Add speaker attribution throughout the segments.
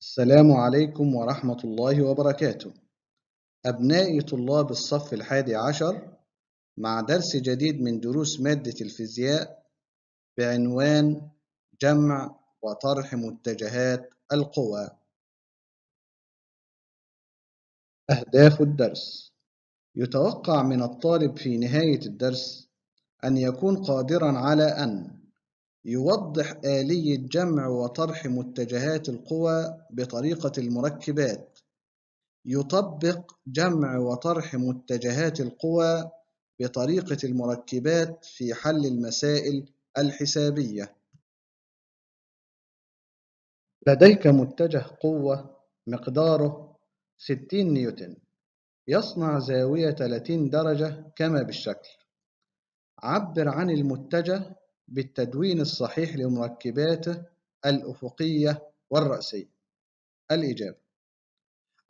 Speaker 1: السلام عليكم ورحمة الله وبركاته أبنائي طلاب الصف الحادي عشر مع درس جديد من دروس مادة الفيزياء بعنوان جمع وطرح متجهات القوى أهداف الدرس يتوقع من الطالب في نهاية الدرس أن يكون قادرا على أن يوضح آلية جمع وطرح متجهات القوى بطريقة المركبات يطبق جمع وطرح متجهات القوى بطريقة المركبات في حل المسائل الحسابية لديك متجه قوة مقداره 60 نيوتن يصنع زاوية 30 درجة كما بالشكل عبر عن المتجه بالتدوين الصحيح لمركباته الأفقية والرأسية الإجابة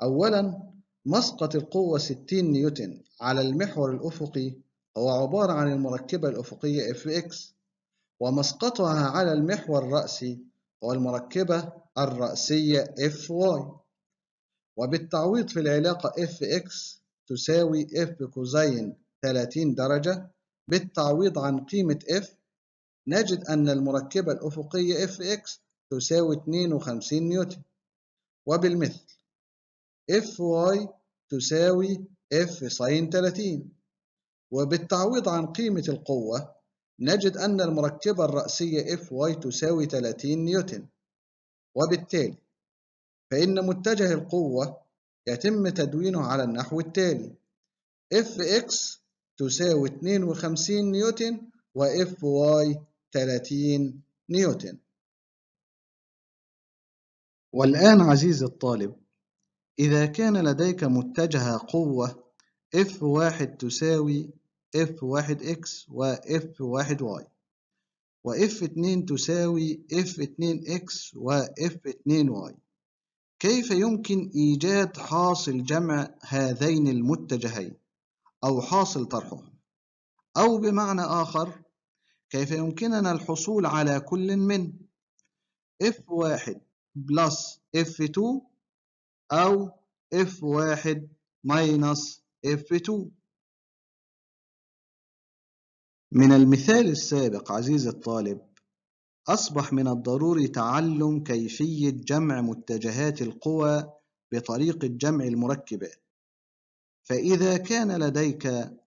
Speaker 1: أولا مسقط القوة 60 نيوتن على المحور الأفقي هو عبارة عن المركبة الأفقية Fx ومسقطها على المحور الرأسي هو المركبة الرأسية Fy وبالتعويض في العلاقة Fx تساوي F كوزين 30 درجة بالتعويض عن قيمة F نجد أن المركبة الأفقية Fx تساوي 52 نيوتن وبالمثل Fy تساوي F صين 30 وبالتعويض عن قيمة القوة نجد أن المركبة الرأسية Fy تساوي 30 نيوتن وبالتالي فإن متجه القوة يتم تدوينه على النحو التالي Fx تساوي 52 نيوتن و Fy 30 نيوتن والآن عزيزي الطالب إذا كان لديك متجه قوه قوة F1 تساوي F1X و F1Y و F2 تساوي F2X و F2Y كيف يمكن إيجاد حاصل جمع هذين المتجهين أو حاصل طرحهم أو بمعنى آخر كيف يمكننا الحصول على كل من F1 بلس F2 أو F1 ماينس F2 من المثال السابق عزيز الطالب أصبح من الضروري تعلم كيفية جمع متجهات القوى بطريقة جمع المركبات فإذا كان لديك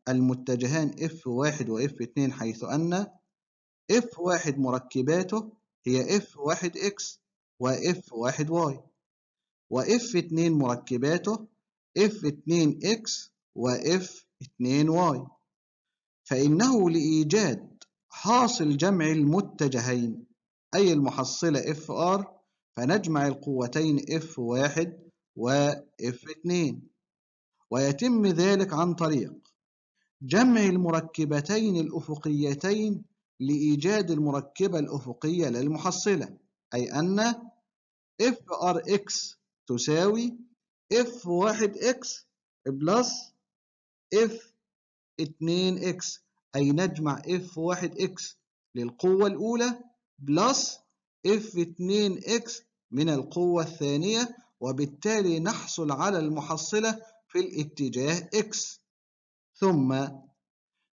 Speaker 1: المتجهان F1 و F2 حيث أن F1 مركباته هي F1X و F1Y و F2 مركباته F2X و F2Y فإنه لإيجاد حاصل جمع المتجهين أي المحصلة FR فنجمع القوتين F1 و F2 ويتم ذلك عن طريق جمع المركبتين الأفقيتين لإيجاد المركبة الأفقية للمحصلة أي أن FRX تساوي F1X بلس F2X أي نجمع F1X للقوة الأولى بلس F2X من القوة الثانية وبالتالي نحصل على المحصلة في الاتجاه X ثم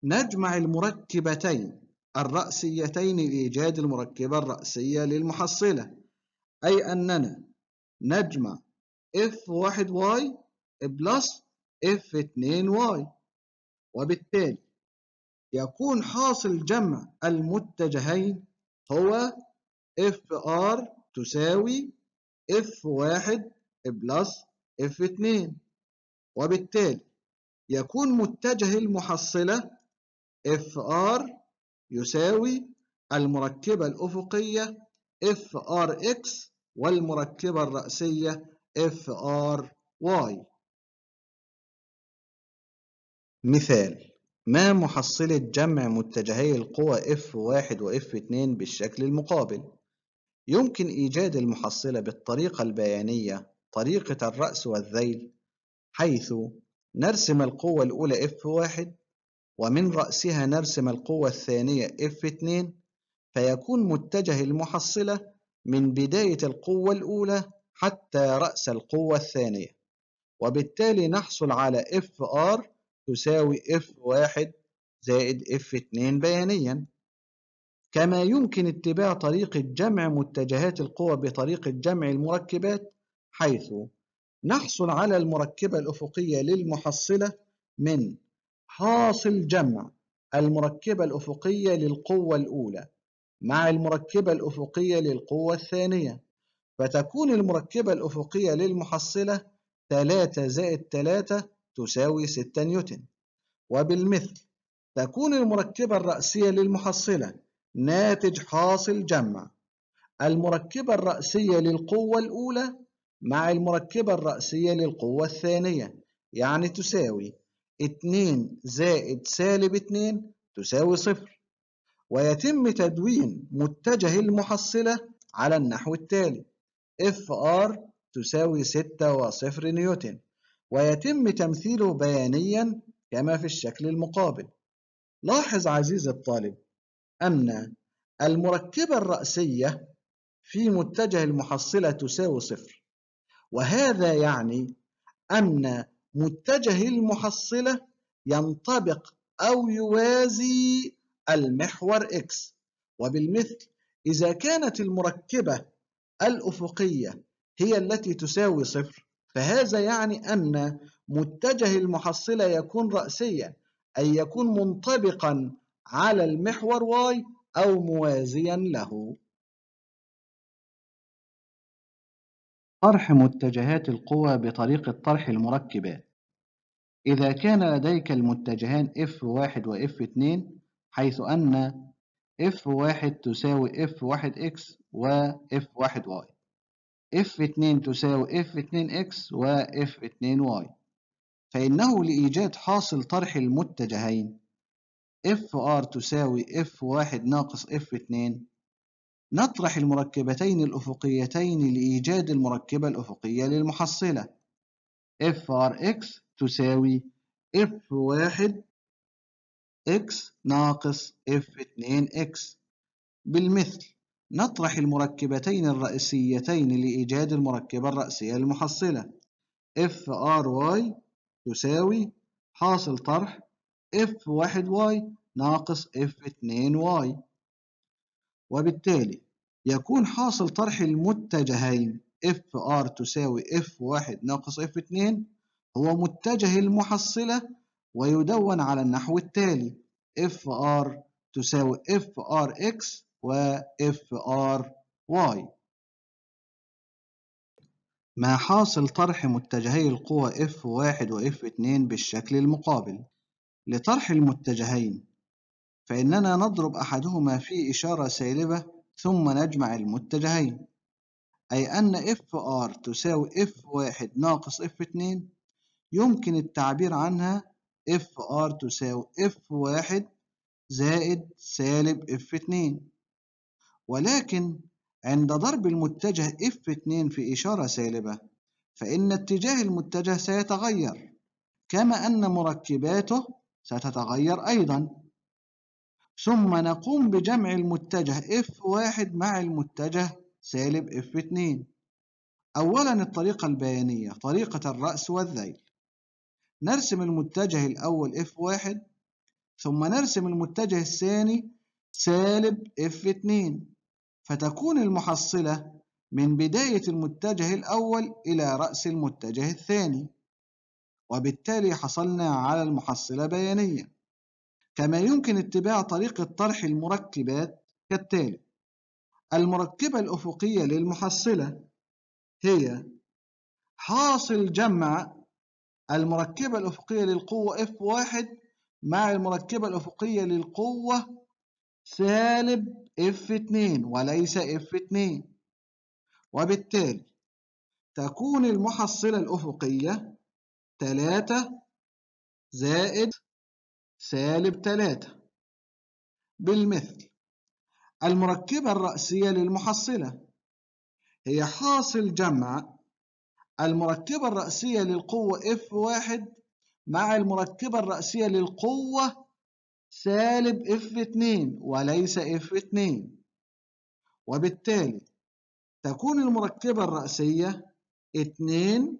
Speaker 1: نجمع المركبتين الرأسيتين لإيجاد المركبة الرأسية للمحصلة أي أننا نجمع F1Y بلس F2Y وبالتالي يكون حاصل جمع المتجهين هو FR تساوي F1 بلس F2 وبالتالي يكون متجه المحصلة FR يساوي المركبة الأفقية FRX والمركبة الرأسية FRY مثال ما محصلة جمع متجهي القوى F1 و F2 بالشكل المقابل؟ يمكن إيجاد المحصلة بالطريقة البيانية طريقة الرأس والذيل حيث نرسم القوة الأولى F1 ومن رأسها نرسم القوة الثانية F2 فيكون متجه المحصلة من بداية القوة الأولى حتى رأس القوة الثانية وبالتالي نحصل على FR تساوي F1 زائد F2 بيانيا كما يمكن اتباع طريقة جمع متجهات القوة بطريقة جمع المركبات حيث نحصل على المركبة الأفقية للمحصلة من حاصل جمع المركبة الأفقية للقوة الأولى مع المركبة الأفقية للقوة الثانية فتكون المركبة الأفقية للمحصلة 3 زائد 3 تساوي 6 نيوتن وبالمثل تكون المركبة الرأسية للمحصلة ناتج حاصل جمع المركبة الرأسية للقوة الأولى مع المركبة الرأسية للقوة الثانية يعني تساوي 2 زائد سالب 2 تساوي صفر ويتم تدوين متجه المحصلة على النحو التالي FR تساوي 6 وصفر نيوتن ويتم تمثيله بيانيا كما في الشكل المقابل لاحظ عزيزي الطالب أن المركبة الرأسية في متجه المحصلة تساوي صفر وهذا يعني أن متجه المحصلة ينطبق أو يوازي المحور X وبالمثل إذا كانت المركبة الأفقية هي التي تساوي صفر فهذا يعني أن متجه المحصلة يكون رأسيا أي يكون منطبقا على المحور Y أو موازيا له طرح متجهات القوى بطريقة طرح المركبات إذا كان لديك المتجهان F1 و F2 حيث أن F1 تساوي F1X و F1Y F2 تساوي F2X و F2Y فإنه لإيجاد حاصل طرح المتجهين FR تساوي F1 ناقص F2 نطرح المركبتين الأفقيتين لإيجاد المركبة الأفقية للمحصلة FRX تساوي F1 X ناقص F2 X بالمثل نطرح المركبتين الرئيسيتين لإيجاد المركبة الرأسية للمحصلة FRY تساوي حاصل طرح F1Y ناقص F2Y وبالتالي يكون حاصل طرح المتجهين اف ار تساوي اف واحد ناقص اف اتنين هو متجه المحصلة ويدون على النحو التالي اف ار تساوي اف ار اكس اف ار واي ما حاصل طرح متجهي القوى F1 و F2 بالشكل المقابل لطرح المتجهين فإننا نضرب أحدهما في إشارة سالبة ثم نجمع المتجهين أي أن اف ار تساوي اف واحد ناقص اف اتنين يمكن التعبير عنها اف ار تساوي اف واحد زائد سالب اف اتنين ولكن عند ضرب المتجه اف اتنين في إشارة سالبة فإن اتجاه المتجه سيتغير كما أن مركباته ستتغير أيضا ثم نقوم بجمع المتجه F1 مع المتجه سالب F2 أولا الطريقة البيانية طريقة الرأس والذيل نرسم المتجه الأول f F1 ثم نرسم المتجه الثاني سالب F2 فتكون المحصلة من بداية المتجه الأول إلى رأس المتجه الثاني وبالتالي حصلنا على المحصلة بيانية كما يمكن اتباع طريقة طرح المركبات كالتالي المركبة الأفقية للمحصلة هي حاصل جمع المركبة الأفقية للقوة F1 مع المركبة الأفقية للقوة سالب F2 وليس F2 وبالتالي تكون المحصلة الأفقية 3 زائد سالب 3 بالمثل المركبة الرأسية للمحصلة هي حاصل جمع المركبة الرأسية للقوة F1 مع المركبة الرأسية للقوة سالب F2 وليس F2 وبالتالي تكون المركبة الرأسية 2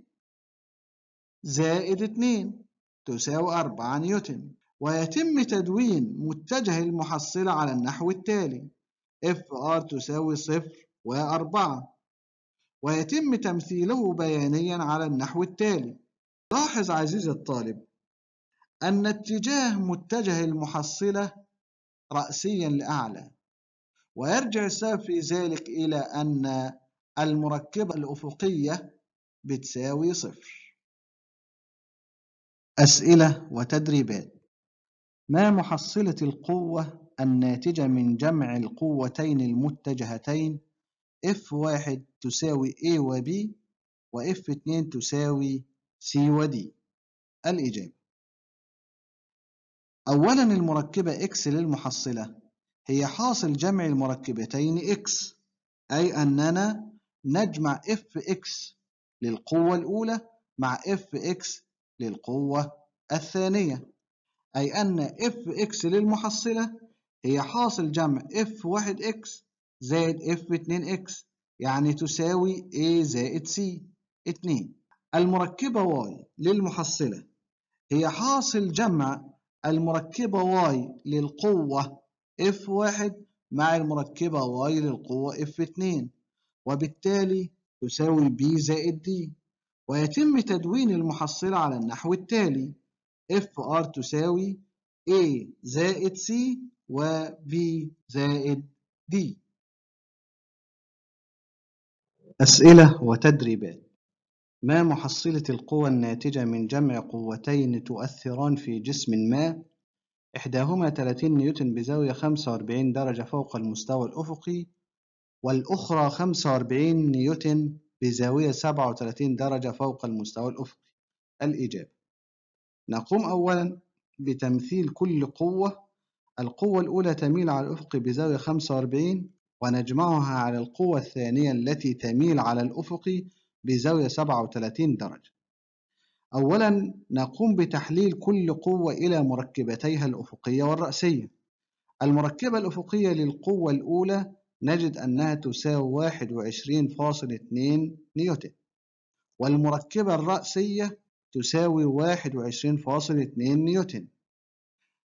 Speaker 1: زائد 2 تساوي 4 نيوتن ويتم تدوين متجه المحصلة على النحو التالي FR تساوي صفر 4 ويتم تمثيله بيانيا على النحو التالي لاحظ عزيزي الطالب أن اتجاه متجه المحصلة رأسيا لأعلى ويرجع السبب في ذلك إلى أن المركبة الأفقية بتساوي صفر أسئلة وتدريبات ما محصلة القوة الناتجة من جمع القوتين المتجهتين F1 تساوي A و B و F2 تساوي C و D الإجابة أولا المركبة X للمحصلة هي حاصل جمع المركبتين X أي أننا نجمع Fx للقوة الأولى مع Fx للقوة الثانية أي أن اف اكس للمحصلة هي حاصل جمع اف واحد اكس زائد اف اتنين اكس يعني تساوي a زائد c 2 المركبة y للمحصلة هي حاصل جمع المركبة y للقوة f1 مع المركبة y للقوة f2 وبالتالي تساوي b زائد d ويتم تدوين المحصلة على النحو التالي اف ار تساوي A زائد C و B زائد D أسئلة وتدريبات ما محصلة القوى الناتجة من جمع قوتين تؤثران في جسم ما إحداهما 30 نيوتن بزاوية 45 درجة فوق المستوى الأفقي والأخرى 45 نيوتن بزاوية 37 درجة فوق المستوى الأفقي الإجابة نقوم أولا بتمثيل كل قوة القوة الأولى تميل على الأفق بزاوية 45 ونجمعها على القوة الثانية التي تميل على الأفق بزاوية 37 درجة أولا نقوم بتحليل كل قوة إلى مركبتيها الأفقية والرأسية المركبة الأفقية للقوة الأولى نجد أنها تساوي 21.2 نيوتن والمركبة الرأسية تساوي 21.2 نيوتن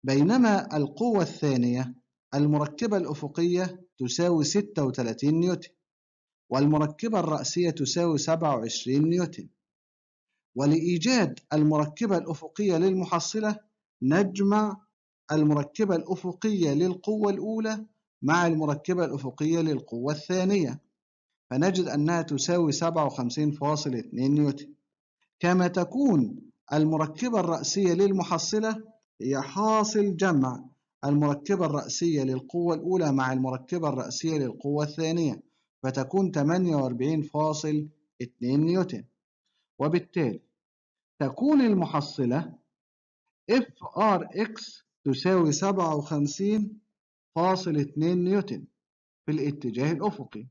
Speaker 1: بينما القوة الثانية المركبة الأفقية تساوي 36 نيوتن والمركبة الرأسية تساوي 27 نيوتن ولإيجاد المركبة الأفقية للمحصلة نجمع المركبة الأفقية للقوة الأولى مع المركبة الأفقية للقوة الثانية فنجد أنها تساوي 57.2 نيوتن كما تكون المركبة الرأسية للمحصلة هي حاصل جمع المركبة الرأسية للقوة الأولى مع المركبة الرأسية للقوة الثانية فتكون 48.2 نيوتن وبالتالي تكون المحصلة FRX تساوي 57.2 نيوتن في الاتجاه الأفقي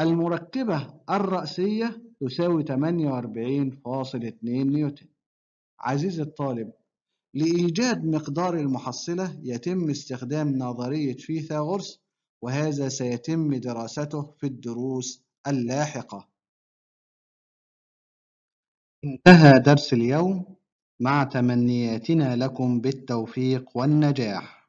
Speaker 1: المركبة الرأسية تساوي 48.2 نيوتن عزيزي الطالب لإيجاد مقدار المحصلة يتم استخدام نظرية فيثاغورس وهذا سيتم دراسته في الدروس اللاحقة انتهى درس اليوم مع تمنياتنا لكم بالتوفيق والنجاح